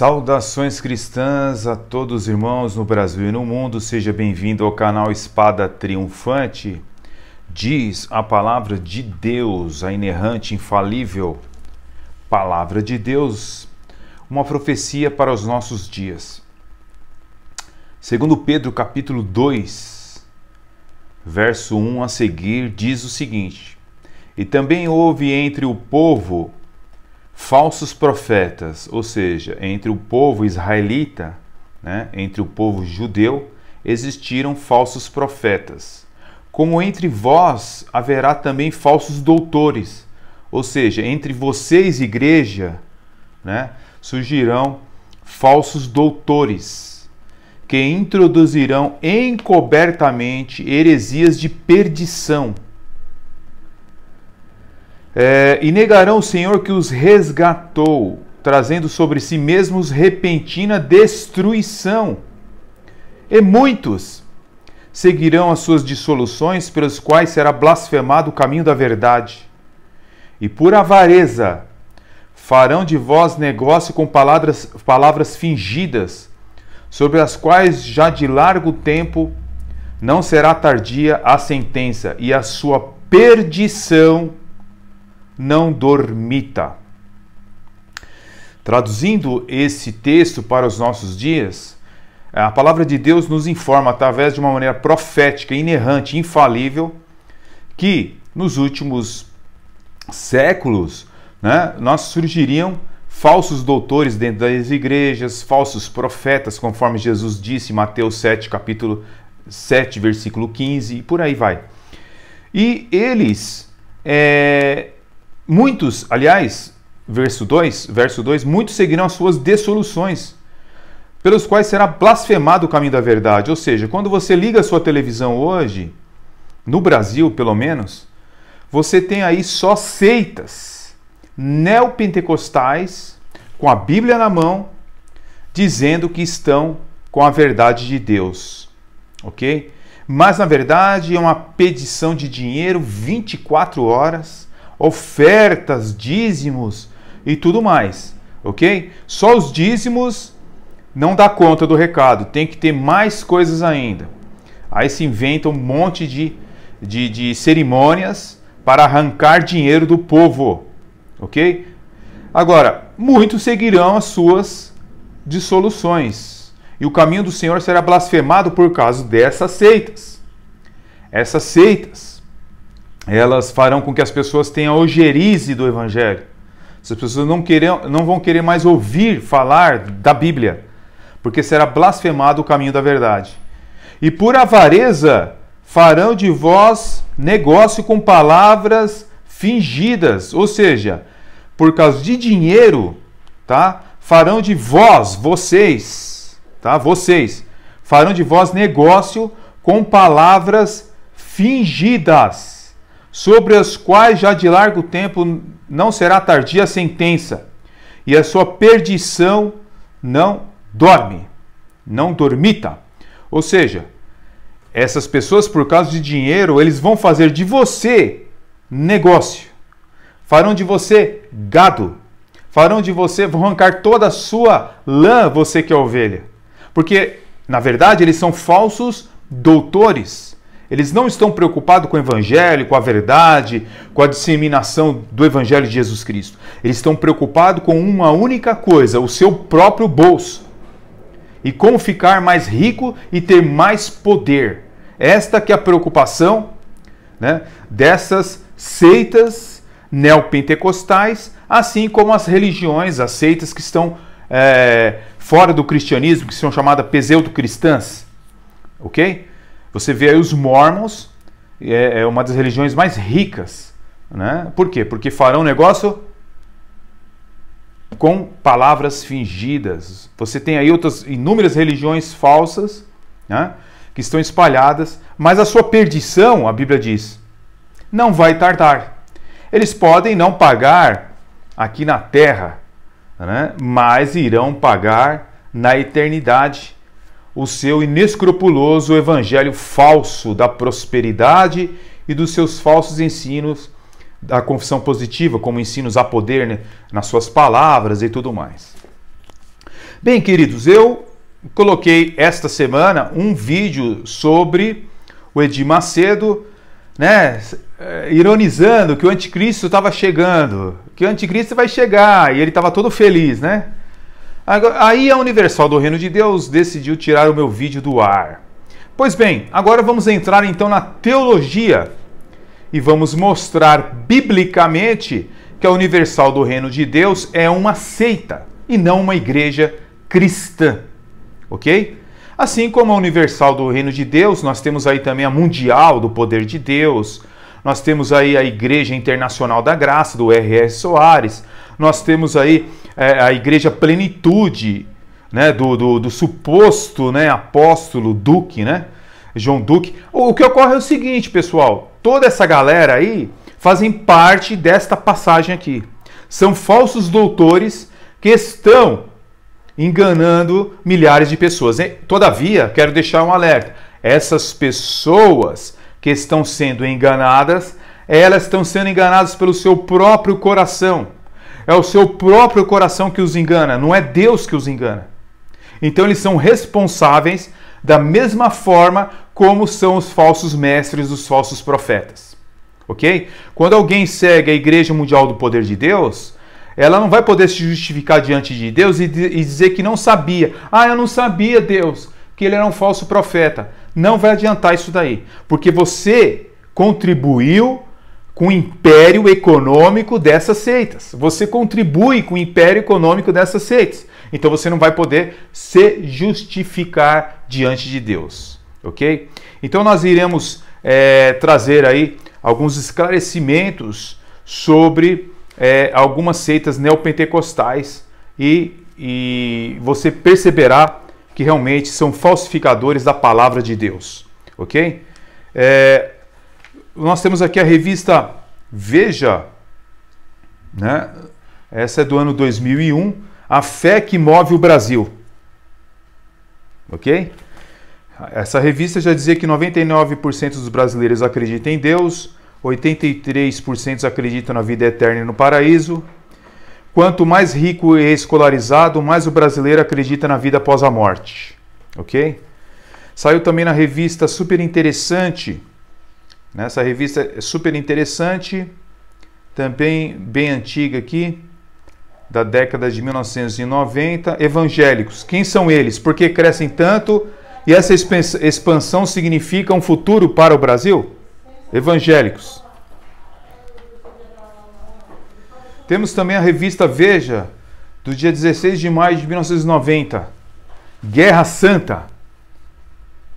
Saudações cristãs a todos os irmãos no Brasil e no mundo, seja bem-vindo ao canal Espada Triunfante. Diz a palavra de Deus, a inerrante, infalível palavra de Deus, uma profecia para os nossos dias. Segundo Pedro, capítulo 2, verso 1 a seguir, diz o seguinte: E também houve entre o povo falsos profetas, ou seja, entre o povo israelita, né, entre o povo judeu, existiram falsos profetas. Como entre vós haverá também falsos doutores, ou seja, entre vocês, igreja, né, surgirão falsos doutores, que introduzirão encobertamente heresias de perdição é, e negarão o Senhor que os resgatou, trazendo sobre si mesmos repentina destruição. E muitos seguirão as suas dissoluções, pelas quais será blasfemado o caminho da verdade. E por avareza farão de vós negócio com palavras, palavras fingidas, sobre as quais já de largo tempo não será tardia a sentença, e a sua perdição não dormita. Traduzindo esse texto para os nossos dias, eh, a palavra de Deus nos informa, através de uma maneira profética, inerrante, infalível, que nos últimos séculos né, nós surgiriam falsos doutores dentro das igrejas, falsos profetas, conforme Jesus disse em Mateus 7, capítulo 7, versículo 15, e por aí vai. E eles é, Muitos, aliás, verso 2, verso 2, muitos seguirão as suas dessoluções, pelos quais será blasfemado o caminho da verdade. Ou seja, quando você liga a sua televisão hoje, no Brasil pelo menos, você tem aí só seitas neopentecostais com a Bíblia na mão, dizendo que estão com a verdade de Deus. OK? Mas na verdade é uma pedição de dinheiro 24 horas ofertas, dízimos e tudo mais, ok? Só os dízimos não dá conta do recado, tem que ter mais coisas ainda. Aí se inventa um monte de, de, de cerimônias para arrancar dinheiro do povo, ok? Agora, muitos seguirão as suas dissoluções, e o caminho do Senhor será blasfemado por causa dessas seitas. Essas seitas elas farão com que as pessoas tenham ojerize do Evangelho. As pessoas não, querer, não vão querer mais ouvir falar da Bíblia, porque será blasfemado o caminho da verdade. E por avareza farão de vós negócio com palavras fingidas, ou seja, por causa de dinheiro, tá? Farão de vós, vocês, tá? Vocês farão de vós negócio com palavras fingidas sobre as quais já de largo tempo não será tardia a sentença, e a sua perdição não dorme, não dormita. Ou seja, essas pessoas, por causa de dinheiro, eles vão fazer de você negócio, farão de você gado, farão de você, vão arrancar toda a sua lã, você que é ovelha. Porque, na verdade, eles são falsos doutores eles não estão preocupados com o evangelho, com a verdade, com a disseminação do evangelho de Jesus Cristo. Eles estão preocupados com uma única coisa, o seu próprio bolso. E como ficar mais rico e ter mais poder. Esta que é a preocupação né, dessas seitas neopentecostais, assim como as religiões, as seitas que estão é, fora do cristianismo, que são chamadas pseudo-cristãs. Ok? Você vê aí os mormons, é, é uma das religiões mais ricas. Né? Por quê? Porque farão negócio com palavras fingidas. Você tem aí outras inúmeras religiões falsas né? que estão espalhadas, mas a sua perdição, a Bíblia diz, não vai tardar. Eles podem não pagar aqui na terra, né? mas irão pagar na eternidade o seu inescrupuloso evangelho falso da prosperidade e dos seus falsos ensinos da confissão positiva, como ensinos a poder né, nas suas palavras e tudo mais. Bem, queridos, eu coloquei esta semana um vídeo sobre o Edir Macedo, né, ironizando que o anticristo estava chegando, que o anticristo vai chegar, e ele estava todo feliz, né? Aí a Universal do Reino de Deus decidiu tirar o meu vídeo do ar. Pois bem, agora vamos entrar então na teologia e vamos mostrar biblicamente que a Universal do Reino de Deus é uma seita e não uma igreja cristã. Ok? Assim como a Universal do Reino de Deus, nós temos aí também a Mundial do Poder de Deus, nós temos aí a Igreja Internacional da Graça, do RS Soares, nós temos aí é, a igreja plenitude, né, do, do, do, suposto né, apóstolo Duque, né, João Duque. O, que ocorre é o seguinte, pessoal: toda essa galera aí fazem parte desta passagem aqui. São falsos doutores que estão enganando milhares de pessoas. É, todavia, quero deixar um alerta: essas pessoas que estão sendo enganadas, elas estão sendo enganadas pelo seu próprio coração é o seu próprio coração que os engana, não é Deus que os engana. Então eles são responsáveis da mesma forma como são os falsos mestres, os falsos profetas. Ok? Quando alguém segue a Igreja Mundial do Poder de Deus, ela não vai poder se justificar diante de Deus e, e dizer que não sabia. Ah, eu não sabia, Deus, que ele era um falso profeta. Não vai adiantar isso daí, porque você contribuiu com o império econômico dessas seitas. Você contribui com o império econômico dessas seitas. Então você não vai poder se justificar diante de Deus, ok? Então nós iremos é, trazer aí alguns esclarecimentos sobre é, algumas seitas neopentecostais e, e você perceberá que realmente são falsificadores da palavra de Deus, ok? É, nós temos aqui a revista Veja, né? Essa é do ano 2001, A Fé que Move o Brasil. OK? Essa revista já dizia que 99% dos brasileiros acreditam em Deus, 83% acreditam na vida eterna e no paraíso. Quanto mais rico e escolarizado, mais o brasileiro acredita na vida após a morte. Ok? Saiu também na revista super interessante né? Essa revista é super interessante, também bem antiga aqui, da década de 1990. Evangélicos, quem são eles? Por que crescem tanto? E essa expansão significa um futuro para o Brasil? Evangélicos. Temos também a revista Veja, do dia 16 de maio de 1990. Guerra Santa.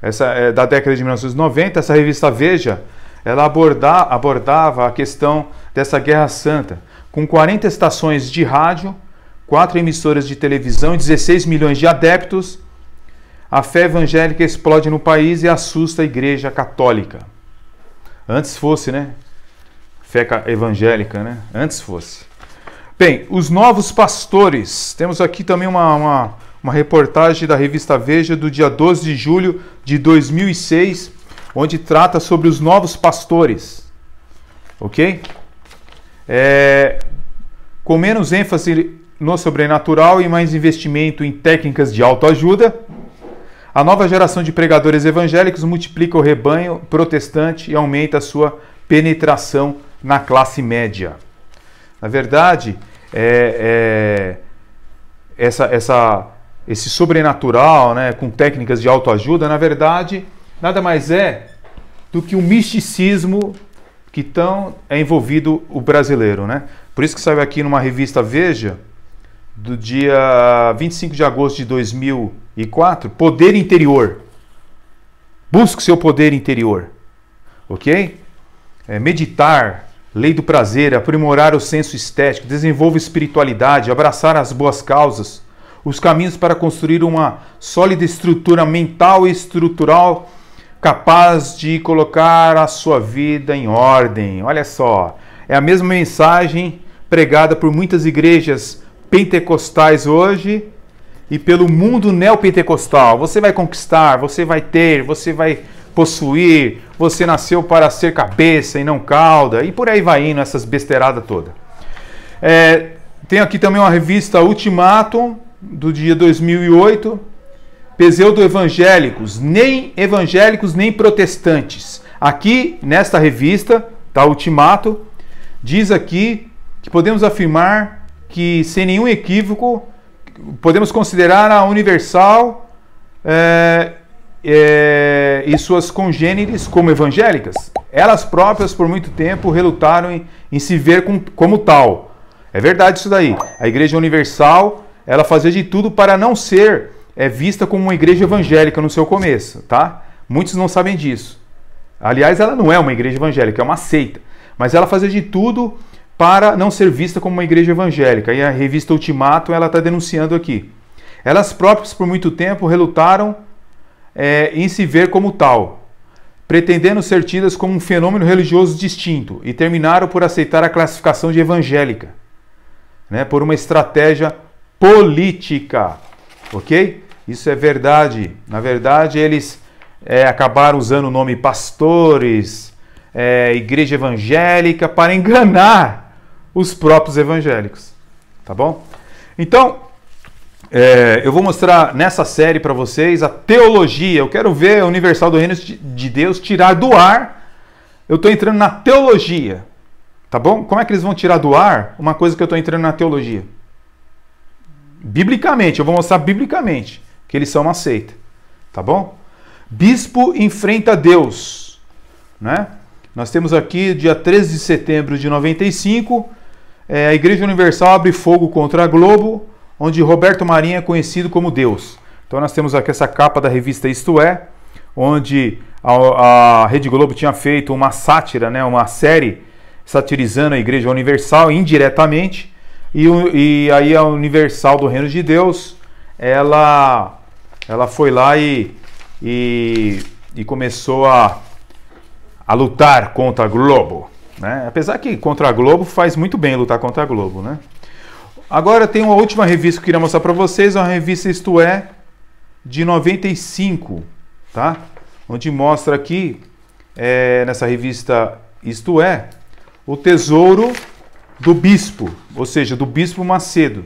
Essa é da década de 1990. Essa revista Veja ela aborda, abordava a questão dessa Guerra Santa, com 40 estações de rádio, 4 emissoras de televisão e 16 milhões de adeptos. A fé evangélica explode no país e assusta a Igreja Católica. Antes fosse, né? Fé evangélica, né? Antes fosse. Bem, os novos pastores. Temos aqui também uma, uma, uma reportagem da revista Veja do dia 12 de julho de 2006 onde trata sobre os novos pastores. Ok? É, com menos ênfase no sobrenatural e mais investimento em técnicas de autoajuda, a nova geração de pregadores evangélicos multiplica o rebanho protestante e aumenta a sua penetração na classe média. Na verdade, é, é, essa, essa, esse sobrenatural, né, com técnicas de autoajuda, na verdade, nada mais é do que o misticismo que tão é envolvido o brasileiro, né? Por isso que saiu aqui numa revista Veja, do dia 25 de agosto de 2004, Poder Interior. Busque seu poder interior, ok? É, meditar, lei do prazer, aprimorar o senso estético, desenvolva espiritualidade, abraçar as boas causas, os caminhos para construir uma sólida estrutura mental e estrutural capaz de colocar a sua vida em ordem. Olha só, é a mesma mensagem pregada por muitas igrejas pentecostais hoje e pelo mundo neopentecostal. Você vai conquistar, você vai ter, você vai possuir, você nasceu para ser cabeça e não cauda, e por aí vai indo essas besteiradas toda. É, tem aqui também uma revista Ultimatum, do dia 2008, pseudo-evangélicos, nem evangélicos nem protestantes. Aqui, nesta revista, tá, Ultimato, diz aqui que podemos afirmar que, sem nenhum equívoco, podemos considerar a Universal é, é, e suas congêneres como evangélicas. Elas próprias, por muito tempo, relutaram em, em se ver com, como tal. É verdade isso daí. A Igreja Universal ela fazia de tudo para não ser é vista como uma igreja evangélica no seu começo, tá? Muitos não sabem disso. Aliás, ela não é uma igreja evangélica, é uma seita. Mas ela fazia de tudo para não ser vista como uma igreja evangélica. E a revista Ultimato ela está denunciando aqui. Elas próprias, por muito tempo, relutaram é, em se ver como tal, pretendendo ser tidas como um fenômeno religioso distinto, e terminaram por aceitar a classificação de evangélica, né, por uma estratégia política, ok? Isso é verdade. Na verdade, eles é, acabaram usando o nome pastores, é, igreja evangélica, para enganar os próprios evangélicos. Tá bom? Então, é, eu vou mostrar nessa série para vocês a teologia. Eu quero ver a Universal do Reino de Deus tirar do ar. Eu estou entrando na teologia. Tá bom? Como é que eles vão tirar do ar uma coisa que eu estou entrando na teologia? Biblicamente, eu vou mostrar biblicamente que eles são uma seita, tá bom? Bispo enfrenta Deus, né? Nós temos aqui dia 13 de setembro de 95, é, a Igreja Universal abre fogo contra a Globo, onde Roberto Marinho é conhecido como Deus. Então nós temos aqui essa capa da revista Isto É, onde a, a Rede Globo tinha feito uma sátira, né, uma série satirizando a Igreja Universal indiretamente, e, e aí a Universal do Reino de Deus, ela ela foi lá e, e, e começou a, a lutar contra a Globo. Né? Apesar que contra a Globo faz muito bem lutar contra a Globo. Né? Agora tem uma última revista que eu queria mostrar para vocês, uma revista Isto É, de 95, tá? onde mostra aqui, é, nessa revista Isto É, o tesouro do bispo, ou seja, do bispo Macedo.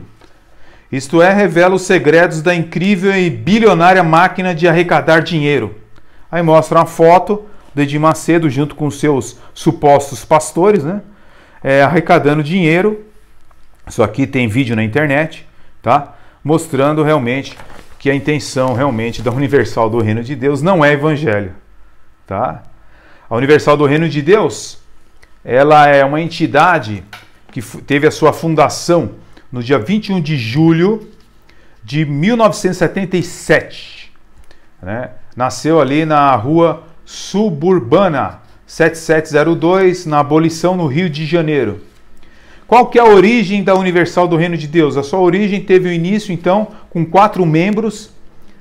Isto é, revela os segredos da incrível e bilionária máquina de arrecadar dinheiro. Aí mostra uma foto do Edir Macedo junto com seus supostos pastores, né? É, arrecadando dinheiro. Isso aqui tem vídeo na internet, tá? Mostrando realmente que a intenção realmente da Universal do Reino de Deus não é evangelho, tá? A Universal do Reino de Deus, ela é uma entidade que teve a sua fundação no dia 21 de julho de 1977. Né? Nasceu ali na rua Suburbana 7702, na Abolição, no Rio de Janeiro. Qual que é a origem da Universal do Reino de Deus? A sua origem teve o início, então, com quatro membros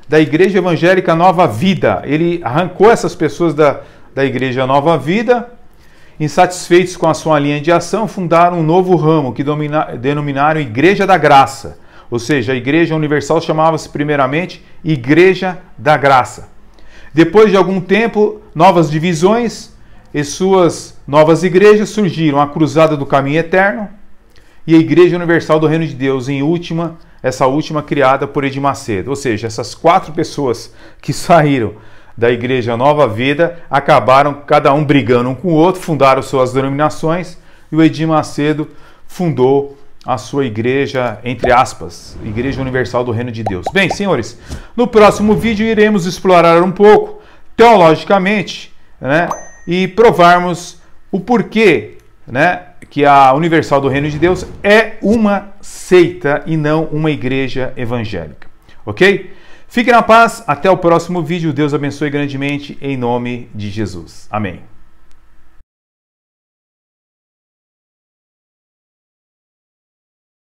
da Igreja Evangélica Nova Vida. Ele arrancou essas pessoas da, da Igreja Nova Vida Insatisfeitos com a sua linha de ação, fundaram um novo ramo que denominaram Igreja da Graça. Ou seja, a Igreja Universal chamava-se primeiramente Igreja da Graça. Depois de algum tempo, novas divisões e suas novas igrejas surgiram: a Cruzada do Caminho Eterno e a Igreja Universal do Reino de Deus, em última, essa última criada por Edir Macedo. Ou seja, essas quatro pessoas que saíram da Igreja Nova Vida acabaram cada um brigando um com o outro, fundaram suas denominações e o Edir Macedo fundou a sua igreja, entre aspas, Igreja Universal do Reino de Deus. Bem, senhores, no próximo vídeo iremos explorar um pouco, teologicamente, né, e provarmos o porquê né, que a Universal do Reino de Deus é uma seita e não uma igreja evangélica. Ok? Fique na paz, até o próximo vídeo. Deus abençoe grandemente em nome de Jesus. Amém.